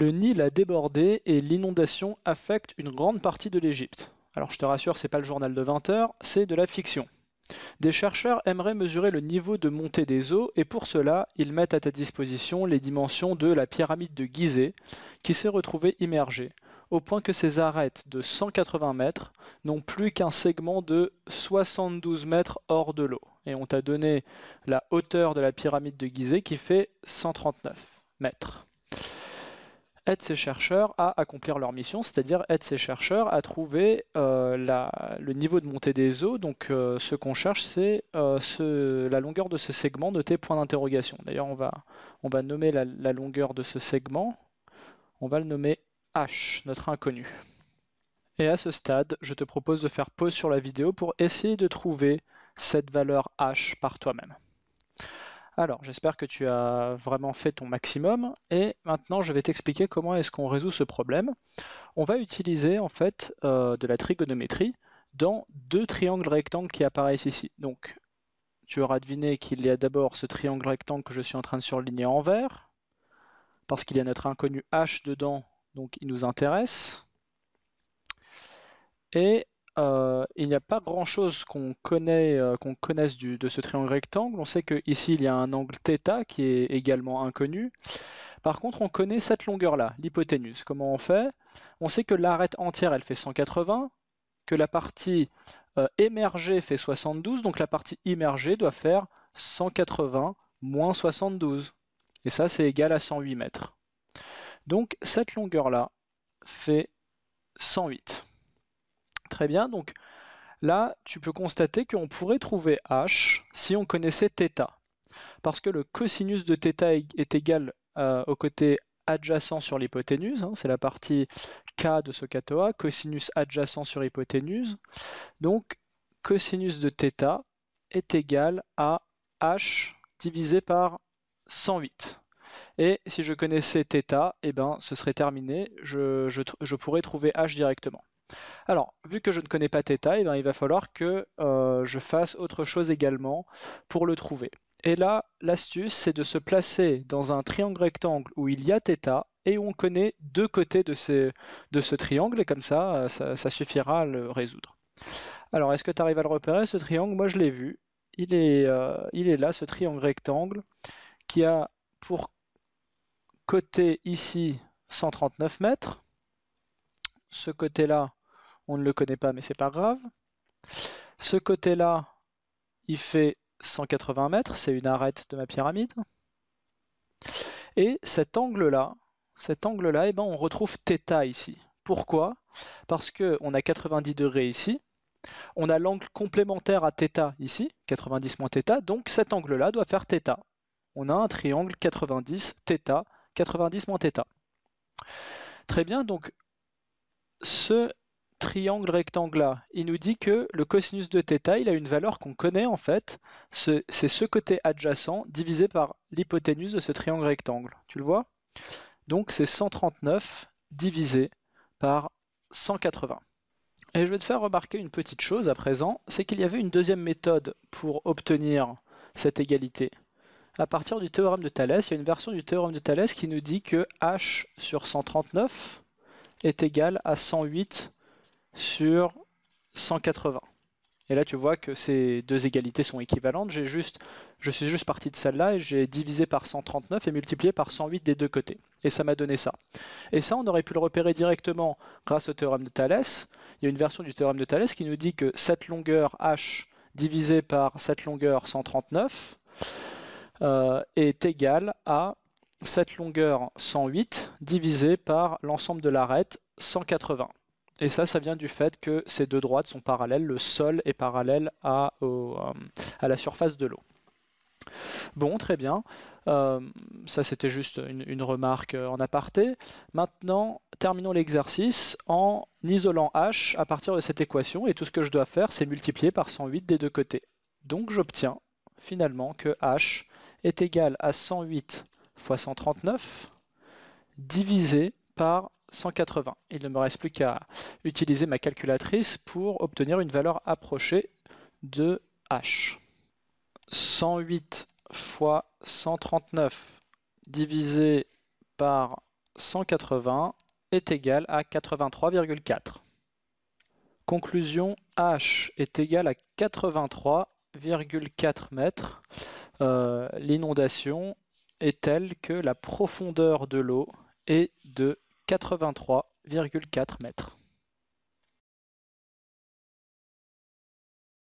Le Nil a débordé et l'inondation affecte une grande partie de l'Égypte. Alors je te rassure, c'est pas le journal de 20 heures, c'est de la fiction. Des chercheurs aimeraient mesurer le niveau de montée des eaux et pour cela, ils mettent à ta disposition les dimensions de la pyramide de Gizeh qui s'est retrouvée immergée, au point que ses arêtes de 180 mètres n'ont plus qu'un segment de 72 mètres hors de l'eau. Et on t'a donné la hauteur de la pyramide de Gizeh qui fait 139 mètres aide ces chercheurs à accomplir leur mission, c'est-à-dire aide ces chercheurs à trouver euh, le niveau de montée des eaux. Donc euh, ce qu'on cherche, c'est euh, la longueur de ce segment noté point d'interrogation. D'ailleurs, on va, on va nommer la longueur de ce segment. On va le nommer H, notre inconnu. Et à ce stade, je te propose de faire pause sur la vidéo pour essayer de trouver cette valeur H par toi-même. Alors, j'espère que tu as vraiment fait ton maximum et maintenant je vais t'expliquer comment est-ce qu'on résout ce problème. On va utiliser en fait euh, de la trigonométrie dans deux triangles rectangles qui apparaissent ici. Donc, tu auras deviné qu'il y a d'abord ce triangle rectangle que je suis en train de surligner en vert parce qu'il y a notre inconnu h dedans, donc il nous intéresse. Et euh, il n'y a pas grand-chose qu'on euh, connaisse de ce triangle rectangle. On sait qu'ici, il y a un angle θ qui est également inconnu. Par contre, on connaît cette longueur-là, l'hypoténuse. Comment on fait On sait que l'arête entière, elle fait 180, que la partie euh, émergée fait 72, donc la partie immergée doit faire 180 moins 72. Et ça, c'est égal à 108 mètres. Donc cette longueur-là fait 108. Très bien, donc Là, tu peux constater qu'on pourrait trouver h si on connaissait θ. Parce que le cosinus de θ est égal euh, au côté adjacent sur l'hypoténuse, hein, c'est la partie K de ce katoa, cosinus adjacent sur hypoténuse. Donc cosinus de θ est égal à h divisé par 108. Et si je connaissais θ, eh bien, ce serait terminé, je pourrais trouver h directement. Alors, vu que je ne connais pas θ, eh ben, il va falloir que euh, je fasse autre chose également pour le trouver. Et là, l'astuce, c'est de se placer dans un triangle rectangle où il y a θ et où on connaît deux côtés de, ce triangle, et comme euh, ça, ça, suffira à le résoudre. Alors, est-ce que tu arrives à le repérer, ce triangle Moi, je l'ai vu. Il est, euh, il est là, ce triangle rectangle, qui a pour côté ici 139 mètres, ce côté-là on ne le connaît pas, mais c'est pas grave. Ce côté-là, il fait 180 mètres, c'est une arête de ma pyramide. Et cet angle-là, cet angle-là, eh ben, on retrouve θ ici. Pourquoi Parce qu'on a 90 degrés ici, on a l'angle complémentaire à θ ici, 90 moins θ, donc cet angle-là doit faire θ. On a un triangle 90, θ, 90 moins θ. Très bien, donc ce triangle rectangle là, Il nous dit que le cosinus de θ, il a une valeur qu'on connaît en fait. C'est ce côté adjacent divisé par l'hypoténuse de ce triangle rectangle. Tu le vois Donc c'est 139 divisé par 180. Et je vais te faire remarquer une petite chose à présent, c'est qu'il y avait une deuxième méthode pour obtenir cette égalité. À partir du théorème de Thalès, il y a une version du théorème de Thalès qui nous dit que h sur 139 est égal à 108 sur 180. Et là, tu vois que ces deux égalités sont équivalentes. J'ai juste, je suis juste parti de celle-là et j'ai divisé par 139 et multiplié par 108 des deux côtés. Et ça m'a donné ça. Et ça, on aurait pu le repérer directement grâce au théorème de Thalès. Il y a une version du théorème de Thalès qui nous dit que cette longueur h divisée par cette longueur 139 est égale à cette longueur 108 divisée par l'ensemble de l'arête 180. Et ça, ça vient du fait que ces deux droites sont parallèles, le sol est parallèle à, euh, la surface de l'eau. Bon, très bien. Euh, ça, c'était juste une, une, remarque euh, en aparté. Maintenant, terminons l'exercice en isolant h à partir de cette équation. Et tout ce que je dois faire, c'est multiplier par 108 des deux côtés. Donc, j'obtiens finalement que h est égal à 108 fois 139 divisé par 180. Il ne me reste plus qu'à utiliser ma calculatrice pour obtenir une valeur approchée de h. 108 fois 139 divisé par 180 est égal à 83,4. Conclusion, h est égal à 83,4 mètres. Euh, l'inondation est telle que la profondeur de l'eau est de quatre-vingt-trois virgule quatre mètres